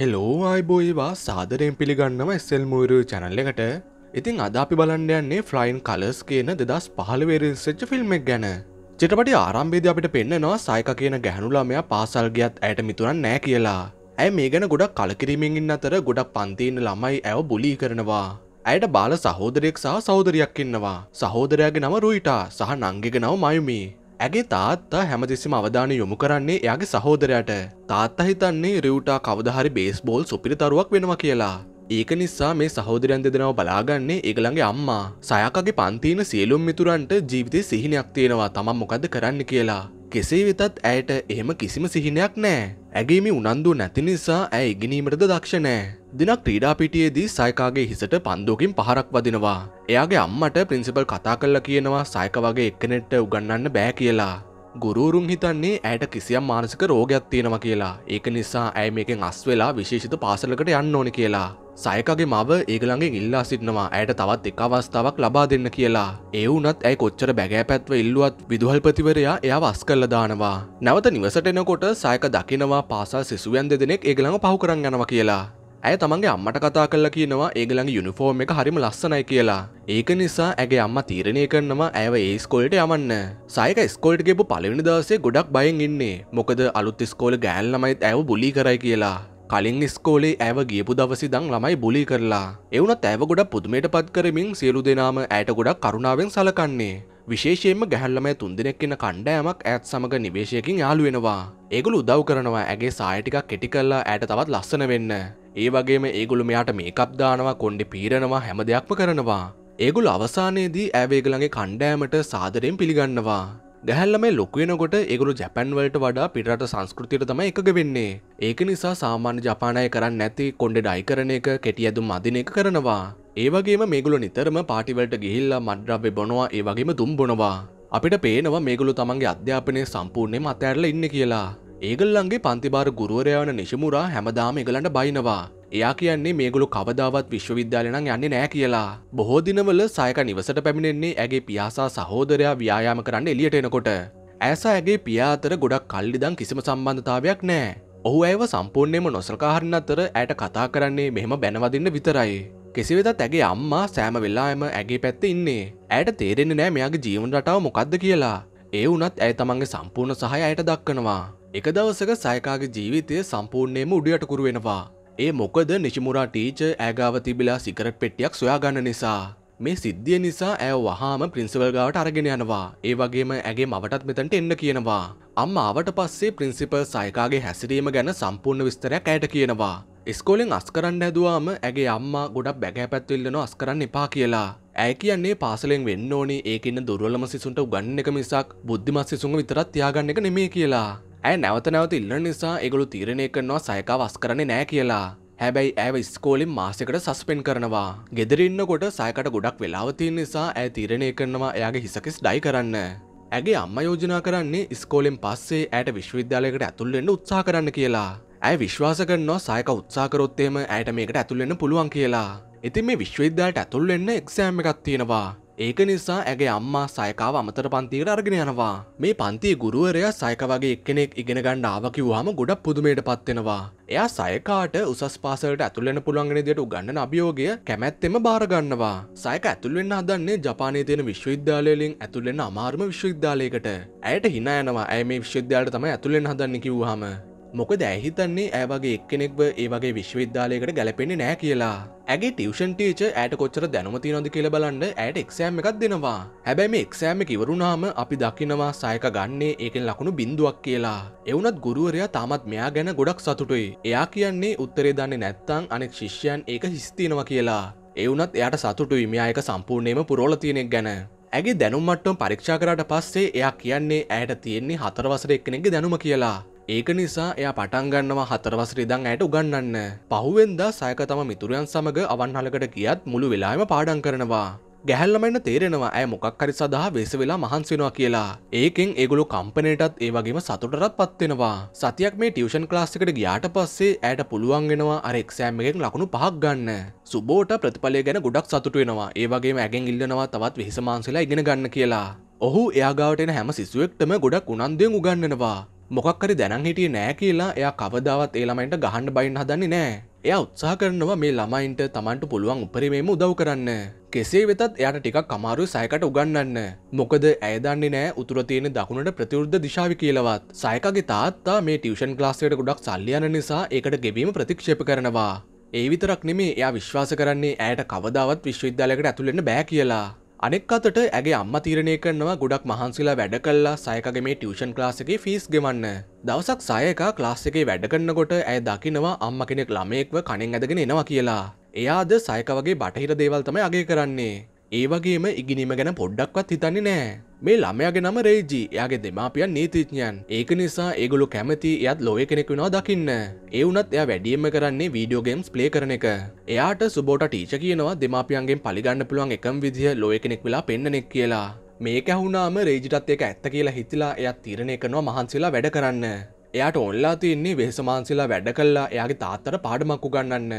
Hello අයිබෝයිවා සාදරයෙන් පිළිගන්නව එස්සෙල් මූරු චැනල්ල එකට ඉතින් අද අපි බලන්න යන්නේ ෆ්ලයින් කලස් කියන දෙදස් පහළවේරසච්ච ෆිල්ම් එක් ගැන චිටපටි ආරම්භේද අපිට පෙන්න්නනවා සයික කියන ගැහනුලාමයා පාසල් ගියත් ඇයට මිතුරන් නෑ කියලා ඇය මේ ගැන ගොඩක් කලකිරීමෙන්ඉන්න අතර ගොඩක් පන්තින්න ළමයි ඇව බුලි කරනවා ඇයට බාල සහෝදරයෙක් සහ සහෝදරයක් ඉන්නවා සහෝදරයාගේ නම රුයිටා සහ නංගිග නව මයුමී ඇගේ තාත්තා හැමතිසිම අවධාන යොමු කරන්නේ එයාගේ සහෝදරයට තාත්තා හිතන්නේ රියවටා කවදහරි බේස්බෝල් සුපිරිතරුවක් වෙනවා කියලා. ඒක නිසා මේ සහෝදරයන් දෙදෙනව බලාගන්නේ ඒගළඟේ අම්මා සයකගේ පන්තින සියලුම් මිතුරන්ට ජීවිතය සිහිනයක් තියෙනවා තමන් මොකද කරන්න කියලා. කෙසේ වෙතත් ඇයට එහෙම කිසිම සිහිනයක් නෑ. ඇගේමි උනන්දු නැති නිසා ඇය ඉගෙනීමටද දක්ෂ නෑ. දිනක් ක්‍රීඩාපිටියේදී සයිකාගේ හිසට පන්දුවකින් පහරක් වදිනවා. එයාගේ අම්මට ප්‍රින්සිපල් කතා කරලා කියනවා සයික වගේ එක්කෙනෙක්ට උගන්වන්න බෑ කියලා. ගුරුරුන් හිතන්නේ ඇයට කිසියම් මානසික රෝගයක් තියෙනවා කියලා ඒක නිසා ඇය මේකෙන් අස් වෙලා විශේෂිත පාසලකට යන්න ඕනි කියලා සයකගේ මව ඒගළඟින් ඉල්ලා සිටනවා ඇයට තවත් එක අවස්ථාවක් ලබා දෙන්න කියලා. ඒ වුණත් ඇයි කොච්චර බැගෑපැත්ව ඉල්ලුවත් විදුහල්පතිවරයා එයා වස් කළා දානවා. නැවත නිවසට එනකොට සයක දකිනවා පාසල් සිසුයන් දෙදෙනෙක් ඒගළඟ පහු කරන් යනවා කියලා. ඇය තමන්ගේ අම්මට කතා කල්ලා කියනවා ඒගළඟ යුනිෆෝර්ම් එක හරිම ලස්සනයි කියලා ඒක නිසා ඇගේ අම්ම තීරණය කරනවා ඇව ඒ ස්කොල්ට යමන්න සයක ස්කොල්ට ගෙපු පලවෙනි දවසේ ගොඩක් බයෙන් ඉන්නේ මොකද අලුත් ස්කෝල ගෑල් ළමයිත් ඇව බුලි කරයි කියලා කලින් ස්කෝලේ ඇව ගියපු දවසි දං ළමයි බුලි කරලා එවුනත් ඇව ගොඩ පුදුමයට පත් කරමින් සියලු දෙනාම ඇයට ගොඩක් කරුණාවෙන් සලකන්නේ විශේෂයෙන්ම ගැහල්ලමය තුන් දෙනෙක් එන්න කණ්ඩෑමක් ඇත් සමඟ නිවේශයකින් යාළුවෙනවා ඒගොලු උදව් කරනවා ඇගේ සායටිකක් කෙටි කල්ලා ඇයට තවත් ලස්සන වෙන්න ඒ වගේම ඒගොලු මෙයාට මේකක් දානවා කොන්්ඩි පීරණවා හැම දෙයක්ම කරනවා. ඒගොලු අවසානයේදී ඇවේගලගේ කණ්ඩෑමට සාදරයෙන් පිළිගන්නවා. ගැහැල්ලම ලොක්වෙනකොට ඒගුරු ජැපැන්වලට වඩා පිටරට සංස්කෘතියට තම එකග වෙන්නේ. ඒක නිසා සාමාන්‍ය ජපානය කරන්න නැති කොන්ඩ ඩයිකරන එක කෙටි ඇදුම් අධින එක කරනවා. ඒවගේම මේගුලු නිතරම පාටිවලට ගිහිල්ලා මඩ්‍රබ්බෙ බොනවා ඒවගේම දුම් බොනවා. අපිට පේනවා මේගුලු තමන්ගේ අධ්‍යාපනය සම්පූර්ණය මතඇරල ඉන්න කියලා. ඒගල්ලන්ගේ පන්තිබාර ගුරුවරයවන නිශමුරා හැමදාම එකලට බයිනවා. එයා කියන්නේ මේගොලු කවදාවත් විශ්වවිද්‍යාලනං යන්නේ නෑ කියලා. බොහෝ දිනවල සයක නිවසට පැමිණෙන්නේ ඇගේ පියාසා සහෝදරයා ව්‍යායාම කරන්න එලියට එනකොට. ඇසා ඇගේ පියාතර ගොඩක් කල්ලිදං කිසිම සම්බන්ධතාවයක් නෑ. ඔහු ඇව සම්පූර්ණයම නොසල්කාහරණ අතර ඇයට කතා කරන්නේ මෙහෙම බැනවදින්න විතරයි. කෙසිවෙතත් ඇගේ අම්මා සෑම වෙල්ලාම ඇගේ පැත්ත ඉන්නේ. ඇයට තේරෙන්නේ නෑ මෙයාගේ ජීවන රටාව මොකක්ද කියලා. ඒ වුනත් ඇය තමන්ගේ සම්පූර්ණ සහය අයට දක්වනවා. එක දවසක සයකාගේ ජීවිතය සම්පූර්ණයම උඩියටකුරු වෙනවා. ඒ මොකද නිශිමුරා ටීච ඇගාව තිබිලා සිකරට් පෙට්ටියක් සොයාගන්න නිසා. මේ සිද්ධිය නිසා ඇය වහාම ප්‍රින්සිවල් ගාවට අරගෙන යනවා. ඒ වගේම ඇගේ මවටත් මෙතන්ට එන්න කියනවා. අම්මාවට පස්සේ ප්‍රින්සිපල් සයකාගේ හැසිරීම ගැන සම්පූර්ණ විස්තරයක් ඇයට කියනවා. ස්කෝලෙන් අස්කරන්න හැදුවාම ඇගේ අම්මා ගොඩක් බැගෑපැත්වෙල්ලන අස්කරන්න එපා කියලා. ඇය කියන්නේ පාසලෙන් වෙන්න ඕනේ ඒකන්න දුර්වලම සිසුන්ට උගන්න එක මිසක් බුද්ධිමත් සිසුන් විතරත් තියාගන්න එක නෙමේ කියලා. ඇය නැවත නැවත ඉල්ලන නිසා ඒගොලු තීරණය කරනවා සයකාව අස් කරන්නේ නෑ කියලා. හැබැයි ඇව ස්කෝලින් මාසෙකට සස්පෙන් කරනවා ගෙදරන්නකොට සයකට ගොඩක් වෙලාවතිය නිසා ඇය තීරණය කරනවා එයාගේ හිසකෙස් ඩයි කරන්න. ඇගේ අම්ම යෝජනා කරන්නේ ස්කෝලෙන් පස්සේ ඇයට විශ්වවිද්‍යාලයකට ඇතුල්ලෙන්න්න උත්සා කරන්න කියලා. ඇය විශ්වාස කරනවා සයක උත්සාකරොත්තේම ඇයට මේකට ඇතුල්ලෙන්න පුළුවන් කියලා. ඉතින් මේ විශ්වවිද්‍යාලට ඇතුල්ලෙන්න එක්සෑම් එකක් තියෙනවා ඒක නිසා ඇගේ අම්මා සයකාව අමතර පන්තියට අරගෙන යනවා. මේ පන්ති ගුරුවරයා සයක වගේ එක්කෙනෙක් ඉගෙන ගන්න ආව කිව්වහම ගොඩක් පුදුමයට පත් වෙනවා. එයා සයකාට උසස් පාසලට ඇතුළෙන පුළුවන්ගෙන දියට උගන්නන අභියෝගය කැමැත්තෙම බාරගන්නවා. සයක ඇතුළවෙන්න හදන්නේ ජපානයේ තියෙන විශ්වවිද්‍යාලයෙන් ඇතුළෙන්න අමාරුම විශ්වවිද්‍යාලයකට. ඇයට හිනා යනවා. ඇයි මේ විශ්වවිද්‍යාලයට තමයි ඇතුළෙන්න හදන්නේ කිව්වහම. මොකද ඇහිතන්නේ ඇවගේ එක්කෙනෙක්ව ඒ වගේ විශ්වවිද්‍යාලයකට ගැලපෙන්නේ නෑ කියලා. ඇගේ ටියවෂන් ටීච ඇයට කොච්චර දැනමතිනොද කියල බලන්න ඇයට එක්ෂෑම් එකක් දෙනවා හැබැයිම එක්ෂෑම කිවරුණාම අපි දකිනවා සයක ගන්නේ ඒකෙන් ලකුණු බින්දුවක් කියලා එවනත් ගුරුවරයා තාමත් මෙයා ගැන ගොඩක් සතුටුයි එයා කියන්නේ උත්තරේ දන්නේ නැත්තං අනෙක් ශිෂ්‍යයන් ඒක හිස්තිනවා කියලා එවනත් එයට සතුටු විමයායක සම්පූර්ණයම පුරෝලතියෙනෙක් ගැන ඇගේ දැනුම්මට්ටම් පරීක්ෂා කරට පස්සේ එයා කියන්නේ ඇයට තියෙන්නේ හතරවසර එක්කෙනෙක්ගේ දැනුම කියලා ඒක නිසා එයා පටන් ගන්නවා හතරවසර ඉඳන් ඇයට උගන්වන්න. පහුවෙන්දා සයක තම මිතුරයන් සමග අවන්හලකට ගියත් මුළු වෙලාවෙම පාඩම් කරනවා. ගැහැල්ලමන්න තේරෙනවා ඇය මොකක් හරි සඳහා වෙස වෙලා මහන්සි වෙනවා කියලා. ඒකෙන් ඒගොල්ලෝ කම්පැනිටත් ඒ වගේම සතුටටත් පත් වෙනවා. සතියක් මේ ටියුෂන් ක්ලාස් එකට ගියාට පස්සේ ඇයට පුළුවන් වෙනවා අර එක්සෑම් එකෙන් ලකුණු පහක් ගන්න. සුබෝට ප්‍රතිඵලය ගැන ගොඩක් සතුටු වෙනවා. ඒ වගේම ඇගෙන් ඉල්ලනවා තවත් වෙහෙස මාංශලා ඉගෙන ගන්න කියලා. ඔහු එයාගාවට එන හැම සිසුවෙක්ටම ගොඩක් උනන්දුවෙන් උගන්වනවා. මොකක්කරි දැනන් හිටිය නෑ කියලා එයා කවදාවත් ඒ ළමයින්ට ගහන්න බයින්න හදන්නේ නෑ. එයා උත්සාහ කරනවා මේ ළමයින්ට Tamanට පුළුවන් උපරිමයෙන්ම උදව් කරන්න. කෙසේ වෙතත් එයාට ටිකක් අමාරුයි සයකට උගන්වන්න. මොකද ඇය දන්නේ නෑ උතුර තියෙන දකුණට ප්‍රතිවිරුද්ධ දිශාව කියලාවත්. සයකගේ තාත්තා මේ ටියුෂන් ක්ලාස් එකට ගොඩක් සල්ලි යන නිසා ඒකට ගෙවීම ප්‍රතික්ෂේප කරනවා. ඒ විතරක් නෙමේ එයා විශ්වාස කරන්නේ ඇයට කවදාවත් විශ්වවිද්‍යාලයකට ඇතුළෙන්න බෑ කියලා. අනෙක් අතට ඇගේ අම්ම තීරණය කරනවා ගොඩක් මහන්සිලා වැඩ කල්ලා සයකගේ මේ ටියෂන් ලාසගේ ෆිස් ගෙමන්න. දවසක් සයක ක්ලාස් එකේ වැඩකන්නකොට ඇය දකිනවා අම්ම කෙනෙක් ළමයෙක්ව කණෙන් ඇදගෙන එනවා කියලා. එයාද සයක වගේ බටහිර දේවල් තමයි අගේ කරන්නේ. ඒ වගේම ඉගෙනීම ගැන පොඩ්ඩක්වත් හිතන්නේ නෑ. මේ ළමයාගේ නම රේජි. එයාගේ දෙමාපියන් නීතිඥයන්. ඒක නිසා ඒගොල්ලෝ කැමති එයාත් ලෝය කෙනෙක් වෙනවා දකින්න. ඒ වුණත් එයා වැඩියෙන්ම කරන්නේ වීඩියෝ ගේම්ස් ප්ලේ කරන එක. එයාට සුබෝට ටීචර් කියනවා දෙමාපියන්ගෙන් පලිගන්න පුළුවන් එකම විදිය ලෝය කෙනෙක් වෙලා පෙන්නන එක කියලා. මේක ඇහුනාම රේජිටත් ඒක ඇත්ත කියලා හිතලා එයාත් තීරණය කරනවා මහන්සිලා වැඩ කරන්න. එයාට ඔන්ලා තියන්නේ වෙහස මහන්සිලා වැඩ කළා එයාගේ තාත්තට පාඩමක් උගන්වන්න.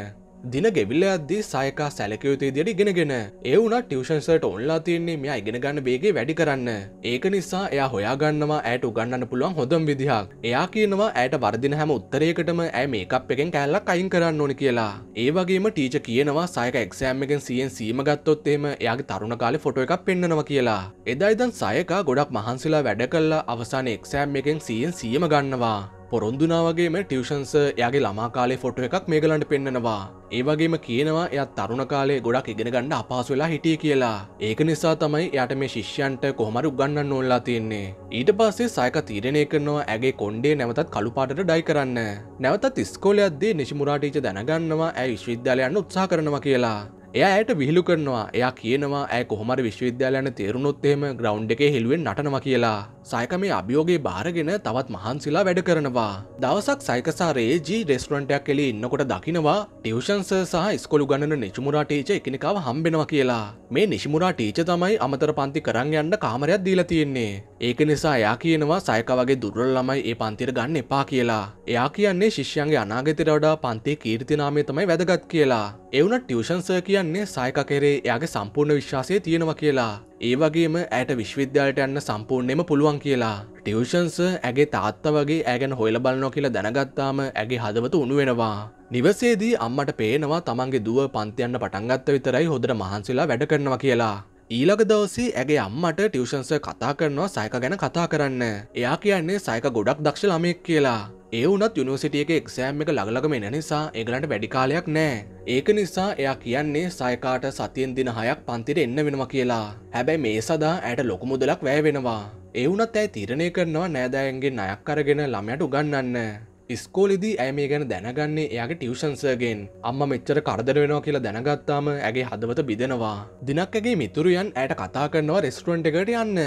දින ගෙවිල්ලයද්දි සයකා සැලකයුතුේ දියට ඉගෙනගෙන ඒවුන ටියවෂන්සට ඔන්ලා තියන්නේ මෙයා ඉගෙන ගන්න බේගේ වැඩි කරන්න ඒක නිසා එයා හොයාගන්නවා ඇයට උගන්නන්න පුළුවන් හොඳම් විදිහක් එයා කියනවා ඇයට වර්දින හැම උත්තරයකටම ඇ මේකප් එකෙන් කෑල්ලක් අයින් කරන්න ඕනි කියලා ඒ වගේම ටීච කියනවා සයක එක්ෂෑම් එකෙන් සියෙන් සීම ගත්තොත්තේම එයාගේ තරුණ කාලෙ ෆොටෝ එකක් පෙන්නවා කියලා එදා ඉදන් සයකා ගොඩක් මහන්සිලා වැඩ කල්ලා අවසාන එක්ෂෑම් එකෙන් සියෙන් සියම ගන්නවා පොරොන්දුනා වගේම ටියවෂන්ස එයාගේ ළමාකාලේ ෆොටෝ එකක් මේගලන්ට පෙන්නවා ඒවගේම කියනවා එය තරුණ කාලේ ගොඩක් ඉගෙන ගන්න අපහසු වෙලා හිටිය කියලා ඒක නිසා තමයි එයට මේ ශිෂ්‍යන්ට කොහමරු ගන්න නොල්ලා තියෙන්නේ ඊට පස්සේ සයක තීරණය කරනවා ඇගේ කොන්්ඩේ නැවතත් කළුපාට ඩයි කරන්න නැවතත් ස්කෝලයක්දේ නිශමුරාටීච දැනගන්නවා ඇ විශ්විද්‍යාලයන්න උත්සා කරනවා කියලා එයා ඇයට විහිලු කරනවා එයා කියනවා ඇ කොහොමර විශ්වවිද්‍යාලයන තේරුණොත්තේම ග්‍රවන්් එක හෙළුවෙන් නටනවා කියලා සයක මේ අභියෝගේ භාරගෙන තවත් මහන්සිලා වැඩ කරනවා. දවසක් සයිකසාරයේ ජී රෙස්ටරන්ටයක් කෙලි ඉන්නකොට දකිනවා ටියවෂන්ස සහ ස්කොලු ගණන නිචමුරා ටීච එකනිකාව හම්බෙනවා කියලා. මේ නිශිමුරා ටීච තමයි අමතර පන්ති කරන්න යන්න කාමරයක් දීලා තියෙන්නේ. ඒක නිසා එයා කියනවා සයක වගේ දුර්වල ළමයි ඒ පන්තිර ගන්න එපා කියලා. එයා කියන්නේ ශිෂ්‍යයන්ගේ අනාගතයට වඩා පන්තියේ කීර්තිනාමය තමයි වැදගත් කියලා. එවුනට ටියවෂන්ස කියන්නේ සයක කෙරේ එයාගේ සම්පූර්ණ විශ්වාසය තියෙනවා කියලා. ඒ වගේම ඇයට විශ්වවිද්‍යාලට යන්න සම්පූර්ණයම පුළුවන් කියලා. ටියෂන්ස ඇගේ තාත්ත වගේ ඇගැන හොයල බලනො කියලා දැනගත්තාම ඇගේ හදවත උණු වෙනවා. නිවසේදී අම්මට පේනවා තමන්ගේ දුව පන්තියන්න පටන්ගත්ත විතරයි හොදර මහන්සලා වැඩ කරනවා කියලා. ඊළඟ දවසේ ඇගේ අම්මට ටියවෂන්සය කතා කරනවා සයක ගැන කතා කරන්න. එයා කියන්නේ සයක ගොඩක් දක්ෂ ළමෙක් කියලා. ඒ වුණත් යුනිවර්සිටිය එක එක්සෑම් එක ළඟලගම එන නිසා ඒගලන්ට වැඩිකාලයක් නෑ. ඒක නිසා එයා කියන්නේ සයකාට සතියෙන් දින හයක් පන්තිර එන්න වෙනවා කියලා. හැබැයි මේ සදා ඇයට ලොකුමුදලක් වැය වෙනවා. ඒ වුණත් ඇයි තීරණය කරනවා නෑදෑයන්ගේ නයක් අරගෙන ළමයට උගන්නන්න. ස්කෝලිදී ඇය මේ ගැන දැනගන්නේ එයාගේ ටියවෂන්සර්ගෙන් අම්ම මෙච්චර කරදර වෙනවා කියලා දැනගත්තාම ඇගේ හදවත බිදෙනවා දිනක්ඇගේ මිතුරියන් ඇයට කතා කරනවා රෙස්ටරන්ට් එකට යන්න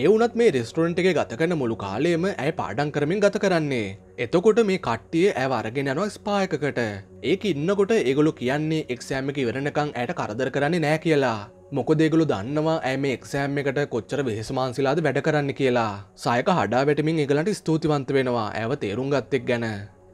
ඒ වනත් මේ රෙස්ටරන්ට් එක ගත කන මුළු කාලයම ඇය පාඩන් කරමින් ගත කරන්නේ. එතකොට මේ කට්ටිය ඇව අරගෙන යනවා ස්පායකට. ඒක ඉන්නකොට ඒගොලු කියන්නේ එක්සෑමකි වෙරණකං ඇයට කරදර කරන්නේ නෑ කියලා. මොකදේගුලු දන්නවා ඇ මේ එක්සෑම් එකට කොච්චර වෙහසමාන්සිලාද වැඩ කරන්න කියලා සයක හඩා වැටමින් ඒගලට ස්තුතිවන්ත වෙනවා ඇව තේරුම් ගත්තෙක් ගැන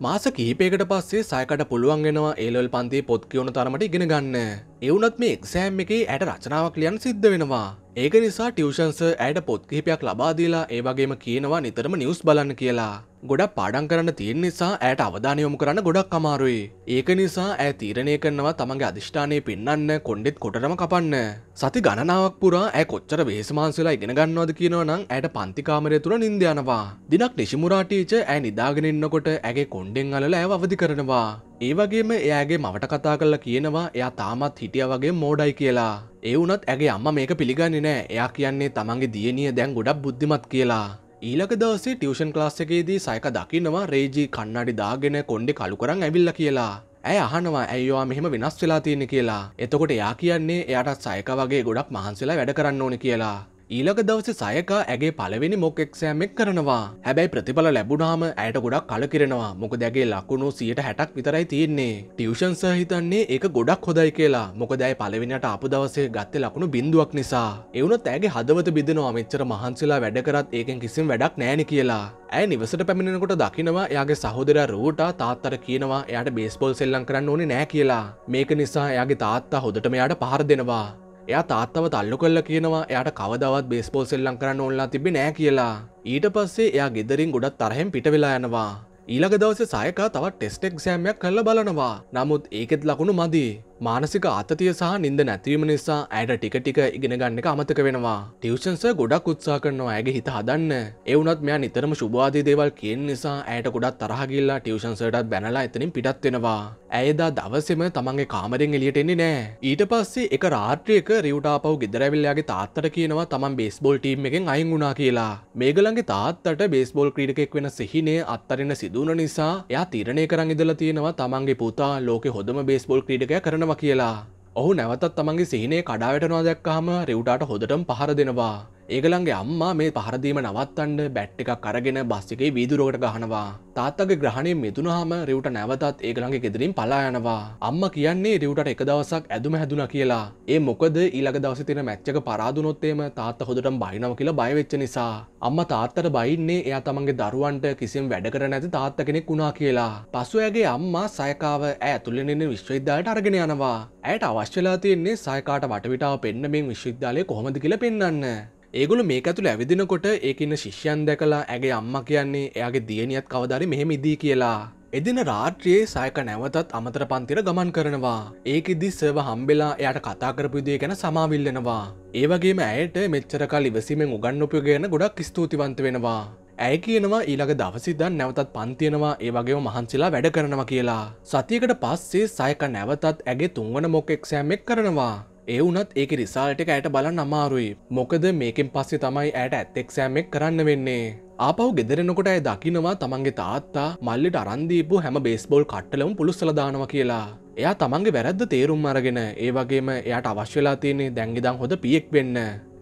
මාස කීපයකට පස්සේ සයකට පුළුවන් වෙනවා ඒලල් පන්ති පොත් කියවන තරමට ඉගෙන ගන්න එවුනත් මේ එක්සෑම් එකේ ඇයට රචනාවක් ලියන් සිද්ධ වෙනවා ඒක නිසා ටියවෂන්ස ඇයට පොත් කිහිපයක් ලබාදීලා ඒවගේම කියනවා නිතරම නිවස් බලන්න කියලා. ගොඩක් පාඩම් කරන්න තියෙන නිසා ඇයට අවධානය යොමු කරන්න ගොඩක් අමාරුයි. ඒක නිසා ඇය තීරණය කරනවා තමන්ගේ අධිෂ්ඨානය පෙන්වන්න කොණ්ඩෙත් කොටරම කපන්න. සති ගණනාවක් පුරා ඇය කොච්චර වෙහෙසමාන්සලා ඉගෙන ගන්නවද කියනවා නම් ඇයට පන්ති කාමරය තුල නිින්ද යනවා. දිනක් නිෂිමුරා ටීචර් ඇය නිදාගෙන ඉන්නකොට ඇගේ කොණ්ඩෙන් අල්ලලා ඇව අවදි කරනවා. ඒවගේම එයාගේ මවට කතා කරලා කියනවා එයා තාමත් හිටිය වගේ මෝඩයි කියලා. ඒ වුණත් ඇගේ අම්ම මේක පිළිගන්නේ නෑ එයා කියන්නේ තමන්ගේ දියණිය දැන් ගොඩක් බුද්ධිමත් කියලා. ඊළඟ දවසේ ටියුෂන් ක්ලාස් එකේදී සයක දකින්නවා රේජී කණ්ණාඩි දාගෙන කොණ්ඩේ කළු කරන් ඇවිල්ලා කියලා. ඇය අහනවා ඇයිවා මෙහෙම වෙනස් වෙලා තියෙන කියලා. එතකොට එයා කියන්නේ එයාටත් සයක වගේ ගොඩක් මහන්සිලා වැඩ කරන්න ඕන කියලා. ඊළඟ දවස සයකා ඇගේ පලවෙනි මොක් එක්ෂෑමෙක් කරනවා හැබැයි ප්‍රතිඵල ලැබුණාම ඇයට ගොඩක් කලකිරෙනවා මොක දැගේ ලකුණු සියට හැටක් විතරයි තියෙන්නේ ටියවෂන් සහිතන්නේ ඒක ගොඩක් හොදයි කියලා මොක දැයි පලවෙනට අප දවසේ ගත්ත ලකුණු බිඳුවක් නිසා එවුනත් ඇගේ හදවත බිඳනවා මෙච්චර මහන්සිලා වැඩකරත් ඒකෙන් කිසිම වැඩක් නෑන කියලා ඇ නිවසට පැමිණෙනකොට දකිනවා යාගේ සහෝදර රූට තාත්තර කියනවා එයට බේස්පොල් සෙල්ලං කරන්න ඕනේ නෑ කියලා මේක නිසා යාගේ තාත්තා හොදට මෙයාට පහර දෙනවා එයා තාත්තව තල්ලු කල්ල කියනවා එයට කවදවත් බේස්පෝල් සෙල්ලං කරන්න ඕල්ලා තිබි නෑ කියලා ඊට පස්සේ එයා ගෙදරින් ගොඩත් තරහෙන් පිටවෙලා යනවා ඊළඟ දවස සයක තවත් ටෙස්ටෙක් සෑමයක් කල්ල බලනවා නමුත් ඒකෙත් ලකුණු මදී මානසික අතතිය සහ නින්ද නැතිවීම නිසා ඇයට ටික ටික ඉගෙන ගන්න එක අමතක වෙනවා. ටියුෂන්ස ගොඩක් උත්සාහ කරනවා ඇගේ හිත හදන්න. ඒ වුණත් මෙයා නිතරම සුබවාදී දේවල් කියන නිසා ඇයට ගොඩක් තරහ ගිල්ලා ටියුෂන්සටත් බැනලා එතනින් පිටත් වෙනවා. ඇයදා දවසෙම තමන්ගේ කාමරෙන් එළියට එන්නේ නෑ. ඊට පස්සේ එක රාත්‍රියක රියුට ආපහු ගෙදර ඇවිල්ලාගේ තාත්තට කියනවා තමන් බේස්බෝල් ටීම් එකෙන් අයින් වුණා කියලා. මේගලන්ගේ තාත්තට බේස්බෝල් ක්‍රීඩකෙක් වෙන සිහිනේ අත්තරින්න සිදුවන නිසා එයා තීරණය කරන් ඉඳලා තියෙනවා තමන්ගේ පුතා ලෝකේ හොඳම බේස්බෝල් ක්‍රීඩකයා කරනවා යනවා කියලා. ඔහු නැවතත් තමන්ගේ සිහිනේ කඩාවැටනවා දැක්කහම රිව්ටාට හොඳටම පහර දෙනවා. ඒගලන්ගේ අම්මා මේ පහරදීම නවත්තන්ඩ බැට් එකක් කරගෙන බස්සිකේ වීදුරුවට ගහනවා තාත්තගේ ග්‍රහණය මිදුනහම රිවට නැවතත් ඒගලන්ගේ ගෙදරින් පලා යනවා අම්ම කියන්නේ රිවටට එක දවසක් ඇදුම හැදුන කියලා ඒ මොකද ඊළඟ දවස තින මැච්චක පරාදුනොත්තේම තාත්ත හොදට බයිනව කියලා බයවෙච්ච නිසා අම්ම තාත්තට බයින්නේ එයා තමන්ගේ දරුවන්ට කිසිම් වැඩ කර නැති තාත්ත කෙනෙක් වුණා කියලා පසුවඇගේ අම්මා සයකාව ඇ ඇතුළෙන්නේ විශ්වවිද්‍යාලයට අරගෙන යනවා ඇයට අවශ්‍යලා තියෙන්නේ සයකාට වටවිටාව පෙන්න්න මේ විශ්වවිද්‍යාලය කොහොමද කියල පෙන්න්න ඒගොල මේක තුළ ඇවිදිනකොට ඒකන්න ශිෂ්‍යන් දැකලා ඇගේ අම්ම කියන්නේ එයාගේ දියනියත් කවදරි මෙහෙම ඉදී කියලා එදින රාට්‍රියයේ සයක නැවතත් අමතර පන්තිර ගමන් කරනවා. ඒකෙදි සර්ව හම්බෙලා එයට කතා කරපුදේ ගැන සමාවිල්ලෙනවා. ඒවගේම ඇයට මෙච්චර කල් ඉවසීමෙන් උගන්නපය ගැන ගොඩක් ස්තුතිවන්ත වෙනවා. ඇය කියනවා ඊළඟ දවසිදන් නැවතත් පන්තියනවා ඒ වගේ මහන්සිලා වැඩ කරනවා කියලා. සතියකට පස්සේ සයක නැවතත් ඇගේ තුන්වන මොක් එක්ෂෑම් එක් කරනවා. ඒ වුනත් ඒක රිසාල්ට එක ඇයට බලන්න අමාරුයි මොකද මේකෙන් පස්සේ තමයි ඇයට ඇත්තෙක්සෑමෙක් කරන්න වෙන්නේ ආපහු ගෙදරෙනකොට ඇය දකිනවා තමන්ගේ තාත්තා මල්ලිට අරන්දීපු හැම බේස්බෝල් කට්ටලවම් පුළුස්සලදානව කියලා. එයා තමන්ගේ වැරද්ද තේරුම් අරගෙන ඒ වගේම එයට අවශ්‍යලා තියන්නේ දැංගිදං හොඳ පියෙක් වෙන්න.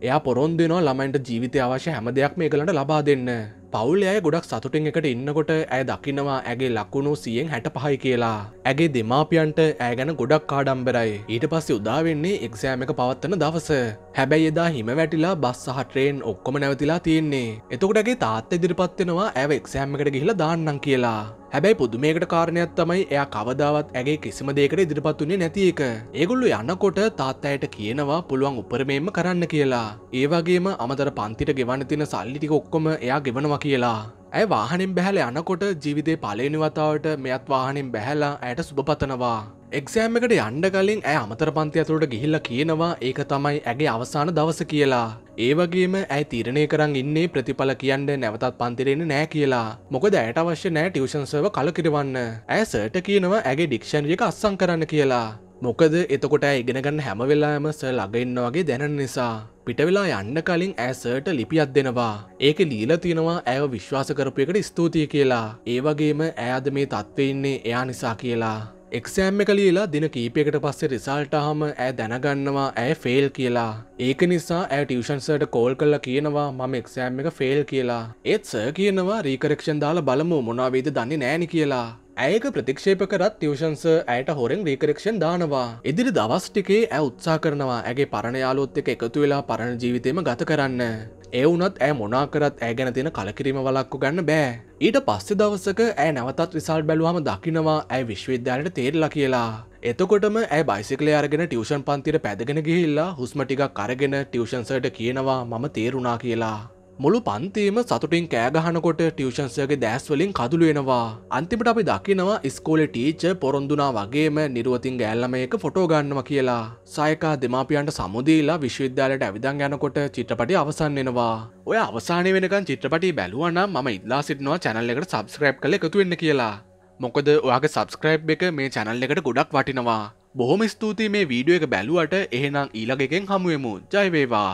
එයා පොරොන්දු වෙනවා ළමයින්ට ජීවිතය අවශ්‍ය හැම දෙයක්ම ඒගලන්ට ලබා දෙන්න. පවුල් අය ගොඩක් සතුටින් එකට ඉන්නකොට ඇය දකිනවා ඇගේ ලක්කුණු සියෙන් හැට පහයි කියලා. ඇගේ දෙමාපියන්ට ඇ ගැන ගොඩක් කාඩම්බරයි. ඊට පස්සේ උදාවෙන්නේ එක්සෑම එක පවත්වන දවස. හැබැයි එදා හිම වැටිලා බස් සහ ට්‍රේන් ඔක්කොම නැවතිලා තියෙන්නේ. එතකොටගේ තාත් ඉදිරිපත්වෙනවා ඇව එක්සෑම්මකට ගිහිලා දාන්නම් කියලා. හැබැයි පුදුමේකට කාරණයක් තමයි එයා කවදාවත් ඇගේ කිසිම දෙකට ඉදිරිපත් වුණේ නැති එක. ඒගොල්ලෝ යනකොට තාත්තයට කියනවා පුළුවන් උපරිමයෙන්ම කරන්න කියලා. ඒ වගේම අමතර පන්තිට ගෙවන්න තියෙන සල්ලි ටික ඔක්කොම එයා ගෙවනවා යනවා කියලා. ඇය වාහනින් බැහැල යනකොට ජීවිතේ පලේනි වතාවට මෙයත් වාහනින් බැහැලා ඇයට සුභපතනවා. එක්සෑම් එකට යන්ඩ කලින් ඇය අමතර පන්ති ඇතුළට ගිහිල්ල කියනවා ඒක තමයි ඇගේ අවසාන දවස කියලා. ඒවගේම ඇයි තීරණය කරන් ඉන්නේ ප්‍රතිඵල කියන්න නැවතත් පන්තිරෙන නෑ කියලා මොකද ඇයට අවශ්‍ය නෑ ටියෂන්සව කලකිරවන්න. ඇය සට කියනවා ඇගේ ඩික්ෂණියක අස්සං කරන්න කියලා. මොකද එතකොට ඉගෙනගන්න හැමවෙලාම ස ළඟඉන්නවාගේ දැන නිසා පිටවෙලා යන්න කලින් ඇසට ලිපියත් දෙනවා. ඒක ලීලා තියෙනවා ඇව විශ්වාස කරපු එකට ස්තුතියි කියලා. ඒ වගේම ඇයද මේ තත්ත්වේ ඉන්නේ එයා නිසා කියලා. එක්සෑම් එක ලියලා දින කීපයකට පස්සේ රිසල්ටහම ඇ දැනගන්නවා ඇය ෆෙල් කියලා. ඒක නිසා ඇ ටියෂන්සට කෝල් කල්ලා කියනවා මම එක්සෑම් එක ෆෙල් කියලා. ඒත් සර් කියනවා රීකරක්ෂන් දාලා බලමු මොනාවේද දන්නේ නෑනි කියලා. ඇයක ප්‍රතික්ෂේප කරත් තිවෂන්ස ඇයට හොරෙන් රීකරක්ෂන් දානවා. ඉදිරි දවස් ටිකේ ඇ උත්සා කරනවා ඇගේ පරණයාලොත් එක එකතු වෙලා පරණ ජීවිතයම ගත කරන්න. ඒ වුනත් ඇ මොනාකරත් ඇ ගැන තින කලකිරීම වලක්කු ගන්න බෑ. ඊට පස්සෙ දවසක ඇ නැවතත් විසාල් බැලුවම දකිනවා ඇ විශ්වවිද්‍යාලයට තේරලා කියලා. එතකොටම ඇ බයිසිකල අරගෙන ටියෂන් පන්තිර පැදගෙන ගිහිල්ලා හුස්මටිකක් අරගෙන ටියෂන්සට කියනවා මම තේරුණා කියලා. මුළු පන්තිීම සතුටින් කෑගහනකොට ටියෂන්සයගේ දැස්වලින් කදුළුවෙනවා අන්තිමට අපි දකිනවා ස්කෝල ටීච පොරොන්දුනා වගේම නිරුවතින් ගෑල්ලමයක ෆොටෝගන්නවා කියලා සයකා දෙමාපියන්ට සමුදීලා විශ්වවිද්‍යාලයට ඇවිදන් යනකොට චිත්‍රපටි අවසන්නෙනවා ඔය අවසානය වෙනකන් චිත්‍රපටි බැලුවනම් ම ඉදලා සිටනවා චැනල්ල එකට සබස්ක්‍රප් කල එකතුවෙන්න කියලා මොකද ඔයාගේ සබස්ක්‍රයිබ් එක මේ චැනල් එකට ගොඩක් වටිනවා බොහොම ස්තුතියි මේ වීඩියෝ එක බැලුවට එහෙනම් ඊළඟකෙන් හමුුවමු ජයවේවා